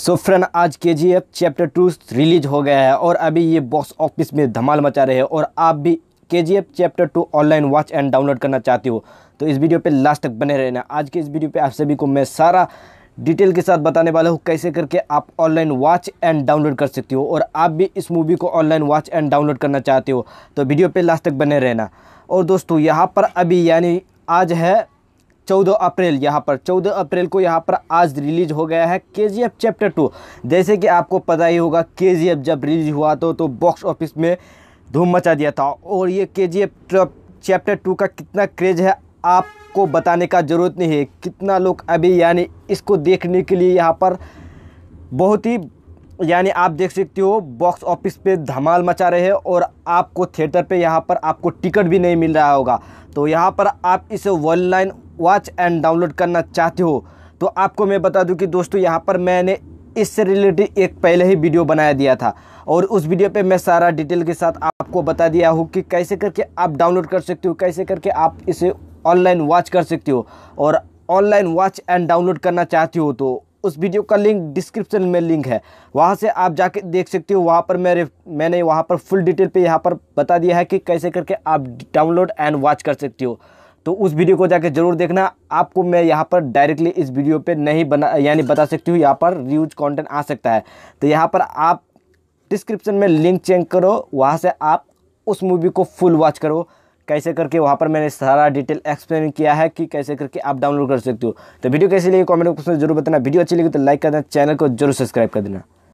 सो so friend आज K G F chapter two release हो गया है और अभी ये बॉक्स ऑफिस में धमाल मचा रहे हैं और आप भी K G F chapter two online watch and download करना चाहते हो तो इस वीडियो पे लास्ट तक बने रहना आज के इस वीडियो पे आप सभी को मैं सारा डिटेल के साथ बताने वाला हूँ कैसे करके आप ऑनलाइन वॉच एंड डाउनलोड कर सकते हो और आप भी इस मूवी को ऑनलाइन वॉच एंड डाउनलोड करना चाहते हो तो वीडियो पर लास्ट तक बने रहना और दोस्तों यहाँ पर अभी यानी आज है चौदह अप्रैल यहाँ पर चौदह अप्रैल को यहाँ पर आज रिलीज हो गया है के जी एफ चैप्टर टू जैसे कि आपको पता ही होगा के जी एफ जब रिलीज हुआ तो, तो बॉक्स ऑफिस में धूम मचा दिया था और ये के जी एफ चैप्टर टू का कितना क्रेज है आपको बताने का ज़रूरत नहीं है कितना लोग अभी यानी इसको देखने के लिए यहाँ पर बहुत ही यानी आप देख सकते हो बॉक्स ऑफिस पे धमाल मचा रहे हैं और आपको थिएटर पे यहाँ पर आपको टिकट भी नहीं मिल रहा होगा तो यहाँ पर आप इसे ऑनलाइन वॉच एंड डाउनलोड करना चाहते हो तो आपको मैं बता दूं कि दोस्तों यहाँ पर मैंने इससे रिलेटेड एक पहले ही वीडियो बनाया दिया था और उस वीडियो पे मैं सारा डिटेल के साथ आपको बता दिया हूँ कि कैसे करके आप डाउनलोड कर सकते हो कैसे करके आप इसे ऑनलाइन वॉच कर सकते हो और ऑनलाइन वॉच एंड डाउनलोड करना चाहते हो तो उस वीडियो का लिंक डिस्क्रिप्शन में लिंक है वहाँ से आप जाके देख सकते हो वहाँ पर मेरे मैंने वहाँ पर फुल डिटेल पे यहाँ पर बता दिया है कि कैसे करके आप डाउनलोड एंड वॉच कर सकते हो तो उस वीडियो को जाके ज़रूर देखना आपको मैं यहाँ पर डायरेक्टली इस वीडियो पर नहीं बना यानी बता सकती हूँ यहाँ पर रिव्यूज कॉन्टेंट आ सकता है तो यहाँ पर आप डिस्क्रिप्शन में लिंक चेंक करो वहाँ से आप उस मूवी को फुल वॉच करो कैसे करके वहाँ पर मैंने सारा डिटेल एक्सप्लेन किया है कि कैसे करके आप डाउनलोड कर सकते हो तो वीडियो कैसी लगी कॉमेंट बॉक्स में जरूर बताना वीडियो अच्छी लगी तो लाइक कर देना चैनल को जरूर सब्सक्राइब कर देना